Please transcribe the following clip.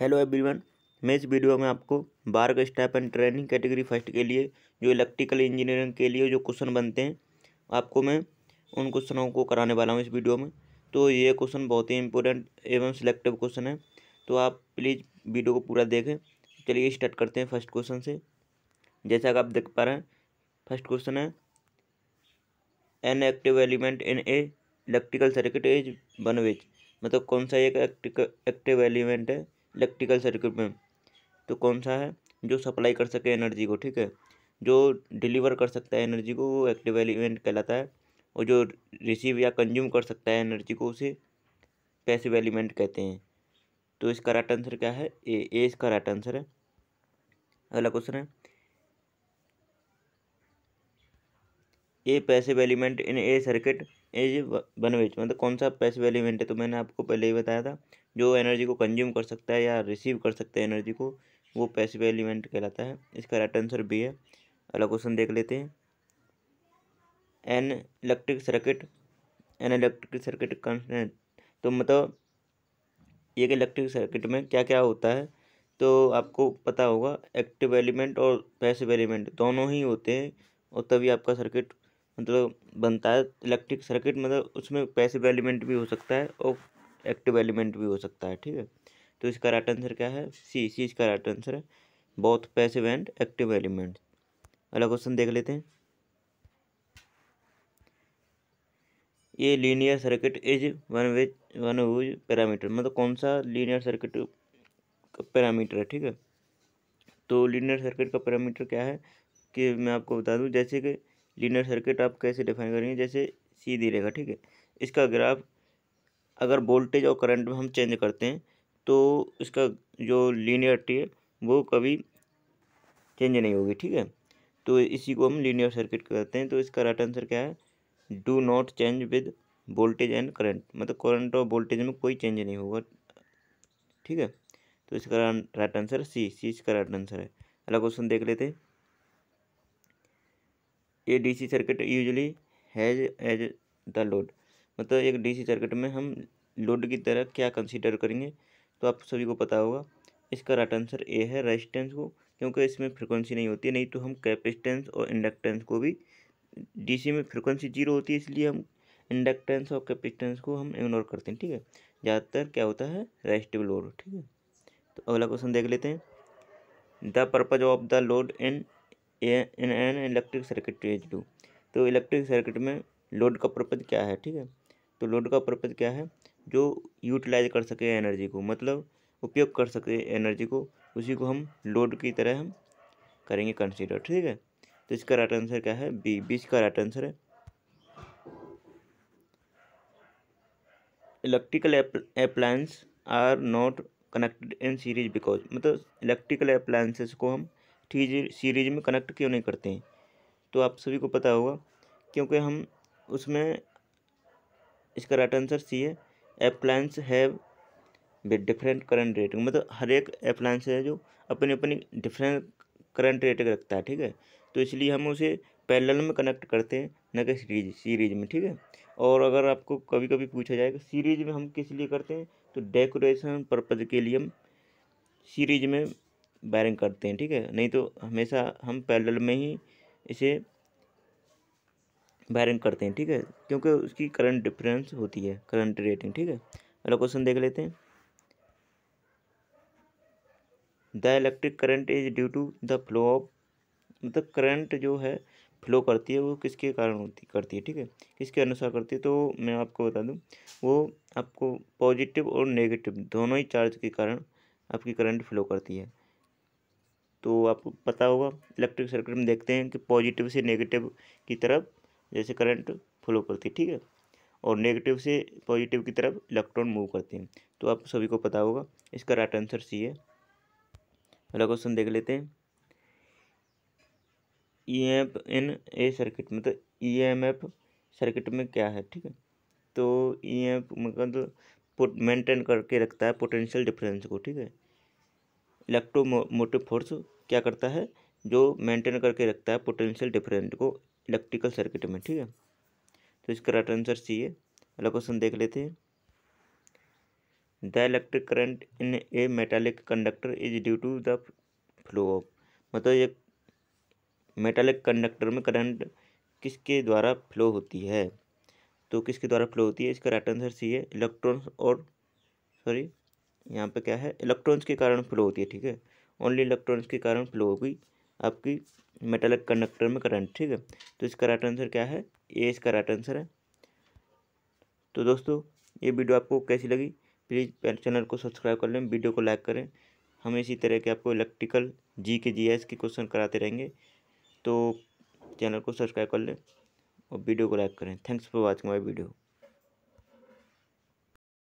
hello everyone मैं इस video में आपको बार का step and training category first के लिए जो इलेक्ट्रिकल इंजीनियरिंग के लिए जो क्वेश्चन बनते हैं आपको मैं उन क्वेश्चनों को कराने वाला हूँ इस वीडियो में तो ये क्वेश्चन बहुत ही इंपॉर्टेंट एवं सिलेक्टिव क्वेश्चन है तो आप प्लीज़ वीडियो को पूरा देखें चलिए स्टार्ट करते हैं फर्स्ट क्वेश्चन से जैसा कि आप देख पा रहे हैं फर्स्ट क्वेश्चन है an active element in a electrical circuit is one which मतलब कौन सा एक एक्टिव एलिमेंट है इलेक्ट्रिकल सर्किट में तो कौन सा है जो सप्लाई कर सके एनर्जी को ठीक है जो डिलीवर कर सकता है एनर्जी को वो एक्टिव एलिमेंट कहलाता है और जो रिसीव या कंज्यूम कर सकता है एनर्जी को उसे पैसिव एलिमेंट कहते हैं तो इसका राइट आंसर क्या है ए ए इसका राइट आंसर है अगला क्वेश्चन है a passive element in a circuit is one which मतलब कौन सा पैसिव एलिमेंट है तो मैंने आपको पहले ही बताया था जो एनर्जी को कंज्यूम कर सकता है या रिसीव कर सकता है एनर्जी को वो पैसिव एलिमेंट कहलाता है इसका राइट आंसर बी है अगला क्वेश्चन देख लेते हैं an electric circuit an electric circuit constant तो मतलब एक इलेक्ट्रिक सर्किट में क्या क्या होता है तो आपको पता होगा एक्टिव एलिमेंट और पैसिव एलिमेंट दोनों ही होते हैं और तभी आपका सर्किट मतलब बनता है इलेक्ट्रिक सर्किट मतलब उसमें पैसिव एलिमेंट भी हो सकता है और एक्टिव एलिमेंट भी हो सकता है ठीक है तो इसका राइट आंसर क्या है सी सी इसका राइट आंसर है बहुत पैसिव एंड एक्टिव एलिमेंट अगला क्वेश्चन देख लेते हैं ये linear circuit is one which one with parameter मतलब कौन सा लीनियर सर्किट का पैरामीटर है ठीक है तो लीनियर सर्किट का पैरामीटर क्या है कि मैं आपको बता दूं जैसे कि लीनियर सर्किट आप कैसे डिफाइन करेंगे जैसे सीधी रहेगा ठीक है इसका ग्राफ अगर वोल्टेज और करंट में हम चेंज करते हैं तो इसका जो लीनियरिटी है वो कभी चेंज नहीं होगी ठीक है तो इसी को हम लीनियर सर्किट कहते हैं तो इसका राइट आंसर क्या है do not change with voltage and current मतलब करंट और वोल्टेज में कोई चेंज नहीं होगा ठीक है तो इसका राइट आंसर सी सी इसका राइट आंसर है अगला क्वेश्चन देख लेते हैं ये DC circuit usually has as the load मतलब एक डीसी सर्किट में हम लोड की तरह क्या कंसीडर करेंगे तो आप सभी को पता होगा इसका राइट आंसर ए है रेजिस्टेंस को क्योंकि इसमें फ्रिक्वेंसी नहीं होती है नहीं तो हम कैपेसिटेंस और इंडक्टेंस को भी डीसी में फ्रिक्वेंसी जीरो होती है इसलिए हम इंडक्टेंस और कैपेसिटेंस को हम इग्नोर करते हैं ठीक है ज़्यादातर क्या होता है रेजिस्टिव लोड ठीक है तो अगला क्वेश्चन देख लेते हैं the purpose of the load in in an electric circuit each do तो इलेक्ट्रिक सर्किट में लोड का पर्पज क्या है ठीक है तो लोड का पर्पज क्या है जो यूटिलाइज कर सके एनर्जी को मतलब उपयोग कर सके एनर्जी को उसी को हम लोड की तरह हम करेंगे कंसीडर ठीक है तो इसका राइट आंसर क्या है बी बीस का राइट आंसर है electrical appliance are not connected in series because मतलब इलेक्ट्रिकल अप्लायंसेस को हम ठीक सीरीज में कनेक्ट क्यों नहीं करते हैं तो आप सभी को पता होगा क्योंकि हम उसमें इसका राइट आंसर सी है appliance have with different current rating मतलब हर एक अप्लायंस है जो अपनी अपनी डिफरेंट करंट रेटिंग रखता है ठीक है तो इसलिए हम उसे पैरेलल में कनेक्ट करते हैं न कि सीरीज सीरीज में ठीक है और अगर आपको कभी कभी पूछा जाएगा सीरीज में हम किस लिए करते हैं तो डेकोरेशन पर्पज़ के लिए हम सीरीज में वायरिंग करते हैं ठीक है नहीं तो हमेशा हम पैरेलल में ही इसे वायरिंग करते हैं ठीक है क्योंकि उसकी करंट डिफरेंस होती है करंट रेटिंग ठीक है अगला क्वेश्चन देख लेते हैं the electric current is due to the flow of मतलब करंट जो है फ्लो करती है वो किसके कारण होती करती है ठीक है किसके अनुसार करती है तो मैं आपको बता दूं वो आपको पॉजिटिव और नेगेटिव दोनों ही चार्ज के कारण आपकी करंट फ्लो करती है तो आपको पता होगा इलेक्ट्रिक सर्किट में देखते हैं कि पॉजिटिव से नेगेटिव की तरफ जैसे करंट फ्लो करती है ठीक है और नेगेटिव से पॉजिटिव की तरफ इलेक्ट्रॉन मूव करते हैं तो आप सभी को पता होगा इसका राइट आंसर सी है अगला क्वेश्चन देख लेते हैं E M F in a circuit मतलब ई एम एफ सर्किट में क्या है ठीक है तो ई एम एफ मतलब मेंटेन करके रखता है पोटेंशियल डिफरेंस को ठीक है इलेक्ट्रोमोटिव फोर्स क्या करता है जो मेंटेन करके रखता है पोटेंशियल डिफरेंट को इलेक्ट्रिकल सर्किट में ठीक है तो इसका राइट आंसर सी है अगला क्वेश्चन देख लेते हैं the electric current in a metallic conductor is due to the flow of मतलब ये मेटालिक कंडक्टर में करंट किसके द्वारा फ्लो होती है तो किसके द्वारा फ्लो होती है इसका राइट आंसर सी है इलेक्ट्रॉन्स और सॉरी यहाँ पे क्या है इलेक्ट्रॉन्स के कारण फ्लो होती है ठीक है ओनली इलेक्ट्रॉन्स के कारण फ्लो होगी आपकी मेटालिक कंडक्टर में करंट ठीक है तो इसका राइट आंसर क्या है ए इसका राइट आंसर है तो दोस्तों ये वीडियो आपको कैसी लगी प्लीज़ चैनल को सब्सक्राइब कर लें वीडियो को लाइक करें हम इसी तरह के आपको इलेक्ट्रिकल जी के जी एस के क्वेश्चन कराते रहेंगे तो चैनल को सब्सक्राइब कर लें और वीडियो को लाइक करें thanks for watching my video